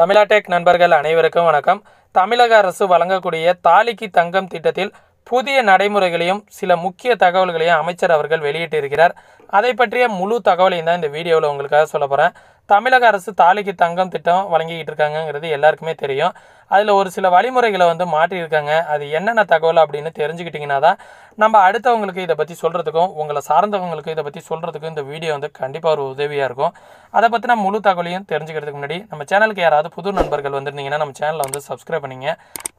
தமிழாடெக் நண்பர்கள் அனைவருக்கும் வணக்கம் தமிழக அரசு வழங்கக்கூடிய தாலிக்கு தங்கம் திட்டத்தில் புதிய நடைமுறைகளையும் சில முக்கிய தகவல்களையும் அமைச்சர் அவர்கள் வெளியிட்டிருக்கிறார் அதை பற்றிய முழு தகவலையும் தான் இந்த வீடியோவில் உங்களுக்காக சொல்ல போகிறேன் தமிழக அரசு தாலிக்கு தங்கம் திட்டம் வழங்கிக்கிட்டு இருக்காங்கங்கிறது எல்லாருக்குமே தெரியும் அதில் ஒரு சில வழிமுறைகளை வந்து மாற்றியிருக்காங்க அது என்னென்ன தகவல் அப்படின்னு தெரிஞ்சுக்கிட்டிங்கன்னா தான் நம்ம அடுத்தவங்களுக்கு இதை பற்றி சொல்கிறதுக்கும் உங்களை சார்ந்தவங்களுக்கு இதை பற்றி சொல்கிறதுக்கும் இந்த வீடியோ வந்து கண்டிப்பாக ஒரு உதவியாக இருக்கும் அதை பற்றின முழு தகவலையும் தெரிஞ்சுக்கிறதுக்கு முன்னாடி நம்ம சேனலுக்கு யாராவது புது நண்பர்கள் வந்திருந்தீங்கன்னா நம்ம சேனலை வந்து சப்ஸ்கிரைப் பண்ணிங்க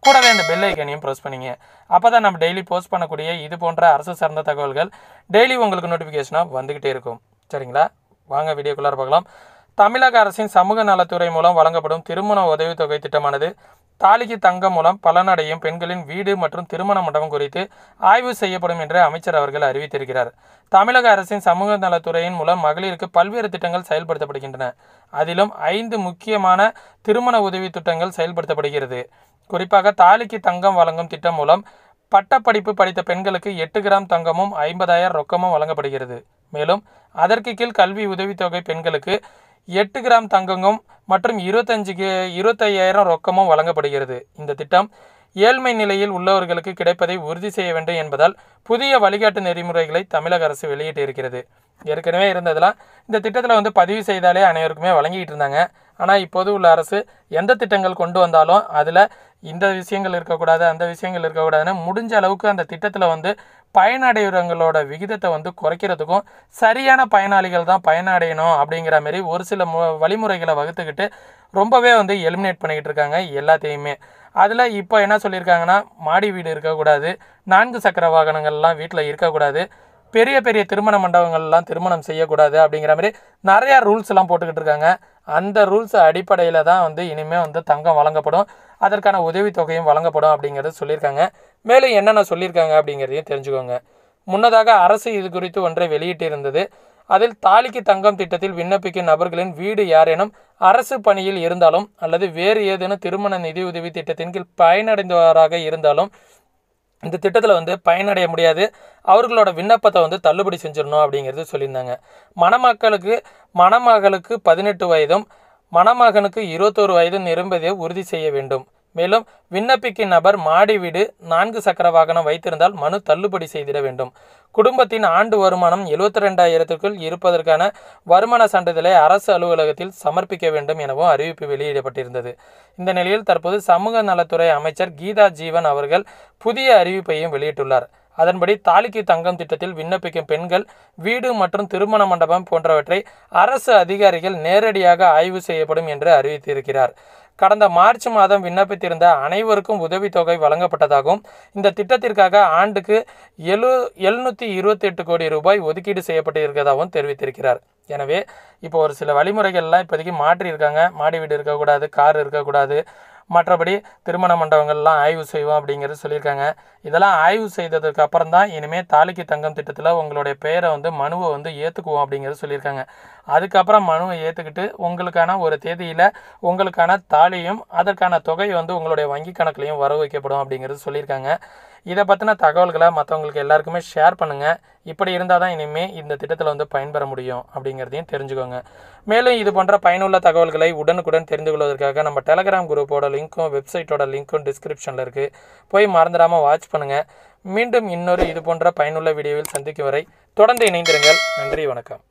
கூடவே அந்த பெல் ஐக்கனையும் ப்ரெஸ் பண்ணிங்க அப்போ தான் நம்ம டெய்லி போஸ்ட் பண்ணக்கூடிய இது போன்ற அரசு சார்ந்த தகவல்கள் டெய்லி உங்களுக்கு நோட்டிஃபிகேஷனாக வந்துக்கிட்டே இருக்கும் சரிங்களா வாங்க வீடியோக்குள்ளார பார்க்கலாம் தமிழக அரசின் சமூக நலத்துறை மூலம் வழங்கப்படும் திருமண உதவித்தொகை திட்டமானது தாலிக்கு தங்கம் மூலம் பலனடையும் பெண்களின் வீடு மற்றும் திருமண மண்டபம் குறித்து ஆய்வு செய்யப்படும் என்று அமைச்சர் அவர்கள் அறிவித்திருக்கிறார் தமிழக அரசின் சமூக நலத்துறையின் மூலம் மகளிருக்கு பல்வேறு திட்டங்கள் செயல்படுத்தப்படுகின்றன அதிலும் ஐந்து முக்கியமான திருமண உதவி திட்டங்கள் செயல்படுத்தப்படுகிறது குறிப்பாக தாலிக்கு தங்கம் வழங்கும் திட்டம் மூலம் பட்டப்படிப்பு படித்த பெண்களுக்கு எட்டு கிராம் தங்கமும் ஐம்பதாயிரம் ரொக்கமும் வழங்கப்படுகிறது மேலும் அதற்கு கீழ் கல்வி உதவித்தொகை பெண்களுக்கு எட்டு கிராம் தங்கமும் மற்றும் இருபத்தஞ்சு இருபத்தையாயிரம் ரொக்கமும் வழங்கப்படுகிறது இந்த திட்டம் ஏழ்மை நிலையில் உள்ளவர்களுக்கு கிடைப்பதை உறுதி செய்ய வேண்டும் என்பதால் புதிய வழிகாட்டு நெறிமுறைகளை தமிழக அரசு வெளியிட்டிருக்கிறது ஏற்கனவே இருந்ததெல்லாம் இந்த திட்டத்தில் வந்து பதிவு செய்தாலே அனைவருக்குமே வழங்கிட்டு இருந்தாங்க ஆனால் இப்போது உள்ள அரசு எந்த திட்டங்கள் கொண்டு வந்தாலும் அதில் இந்த விஷயங்கள் இருக்கக்கூடாது அந்த விஷயங்கள் இருக்கக்கூடாதுன்னு முடிஞ்ச அளவுக்கு அந்த திட்டத்தில் வந்து பயனடைகிறவங்களோட விகிதத்தை வந்து குறைக்கிறதுக்கும் சரியான பயனாளிகள் தான் பயனடையணும் அப்படிங்கிற மாரி ஒரு சில மு வழிமுறைகளை வகுத்துக்கிட்டு ரொம்பவே வந்து எலிமினேட் பண்ணிக்கிட்டு இருக்காங்க எல்லாத்தையுமே அதில் இப்போ என்ன சொல்லியிருக்காங்கன்னா மாடி வீடு இருக்கக்கூடாது நான்கு சக்கர வாகனங்கள்லாம் வீட்டில் இருக்கக்கூடாது பெரிய பெரிய திருமண மண்டபங்கள்லாம் திருமணம் செய்யக்கூடாது அப்படிங்கிற மாதிரி நிறையா ரூல்ஸ் எல்லாம் போட்டுக்கிட்டு இருக்காங்க அந்த ரூல்ஸ் அடிப்படையில் தான் வந்து இனிமேல் வந்து தங்கம் வழங்கப்படும் அதற்கான உதவித்தொகையும் வழங்கப்படும் அப்படிங்கிறத சொல்லியிருக்காங்க மேலும் என்னென்ன சொல்லியிருக்காங்க அப்படிங்கிறதையும் தெரிஞ்சுக்கோங்க முன்னதாக அரசு இது குறித்து ஒன்றை வெளியிட்டிருந்தது அதில் தாலிக்கு தங்கம் திட்டத்தில் விண்ணப்பிக்கும் நபர்களின் வீடு யாரேனும் அரசு பணியில் இருந்தாலும் அல்லது வேறு ஏதேனும் திருமண நிதியுதவி திட்டத்தின் கீழ் பயனடைந்தவராக இருந்தாலும் இந்த திட்டத்தில் வந்து பயனடைய முடியாது அவர்களோட விண்ணப்பத்தை வந்து தள்ளுபடி செஞ்சிடணும் அப்படிங்கிறது சொல்லியிருந்தாங்க மணமக்களுக்கு மணமகளுக்கு பதினெட்டு வயதும் மணமகனுக்கு இருபத்தோரு வயதும் நிரம்பதை உறுதி செய்ய வேண்டும் மேலும் விண்ணப்பிக்கும் நபர் மாடி வீடு நான்கு சக்கர வாகனம் வைத்திருந்தால் மனு தள்ளுபடி செய்திட வேண்டும் குடும்பத்தின் ஆண்டு வருமானம் எழுபத்தி ரெண்டாயிரத்திற்குள் இருப்பதற்கான வருமான சான்றிதழை அரசு அலுவலகத்தில் சமர்ப்பிக்க வேண்டும் எனவும் அறிவிப்பு வெளியிடப்பட்டிருந்தது இந்த நிலையில் தற்போது சமூக நலத்துறை அமைச்சர் கீதா ஜீவன் அவர்கள் புதிய அறிவிப்பையும் வெளியிட்டுள்ளார் அதன்படி தாலிக்கு தங்கம் திட்டத்தில் விண்ணப்பிக்கும் பெண்கள் வீடு மற்றும் திருமண மண்டபம் போன்றவற்றை அரசு அதிகாரிகள் நேரடியாக ஆய்வு செய்யப்படும் என்று அறிவித்திருக்கிறார் கடந்த மார்ச் மாதம் விண்ணப்பித்திருந்த அனைவருக்கும் உதவித்தொகை வழங்கப்பட்டதாகவும் இந்த திட்டத்திற்காக ஆண்டுக்கு எழு எழுநூற்றி எட்டு கோடி ரூபாய் ஒதுக்கீடு செய்யப்பட்டு இருக்கிறதாகவும் தெரிவித்திருக்கிறார் எனவே இப்போ ஒரு சில வழிமுறைகள்லாம் இப்போதைக்கு மாற்றியிருக்காங்க மாடி வீடு இருக்கக்கூடாது கார் இருக்கக்கூடாது மற்றபடி திருமண மண்டபங்கள்லாம் ஆய்வு செய்வோம் அப்படிங்கிறது சொல்லியிருக்காங்க இதெல்லாம் ஆய்வு செய்ததுக்கு அப்புறம் தான் இனிமேல் தாலிக்கு தங்கம் திட்டத்தில் உங்களுடைய பெயரை வந்து மனுவை வந்து ஏற்றுக்குவோம் அப்படிங்கிறது சொல்லியிருக்காங்க அதுக்கப்புறம் மனுவை ஏற்றுக்கிட்டு உங்களுக்கான ஒரு தேதியில் உங்களுக்கான தாலியும் அதற்கான தொகை வந்து உங்களுடைய வங்கி கணக்குலையும் வர வைக்கப்படும் அப்படிங்கிறது சொல்லியிருக்காங்க இதை பற்றின தகவல்களை மற்றவங்களுக்கு எல்லாருக்குமே ஷேர் பண்ணுங்கள் இப்படி இருந்தால் தான் இனிமேல் இந்த திட்டத்தில் வந்து பயன்பெற முடியும் அப்படிங்கிறதையும் தெரிஞ்சுக்கோங்க மேலும் இது போன்ற பயனுள்ள தகவல்களை உடனுக்குடன் தெரிந்து கொள்வதற்காக நம்ம டெலகிராம் குரூப்போட லிங்க்கும் வெப்சைட்டோட லிங்க்கும் டிஸ்கிரிப்ஷனில் இருக்குது போய் மறந்துடாமல் வாட்ச் பண்ணுங்கள் மீண்டும் இன்னொரு இது போன்ற பயனுள்ள வீடியோவில் சந்திக்கும் வரை தொடர்ந்து இணைந்திருங்கள் நன்றி வணக்கம்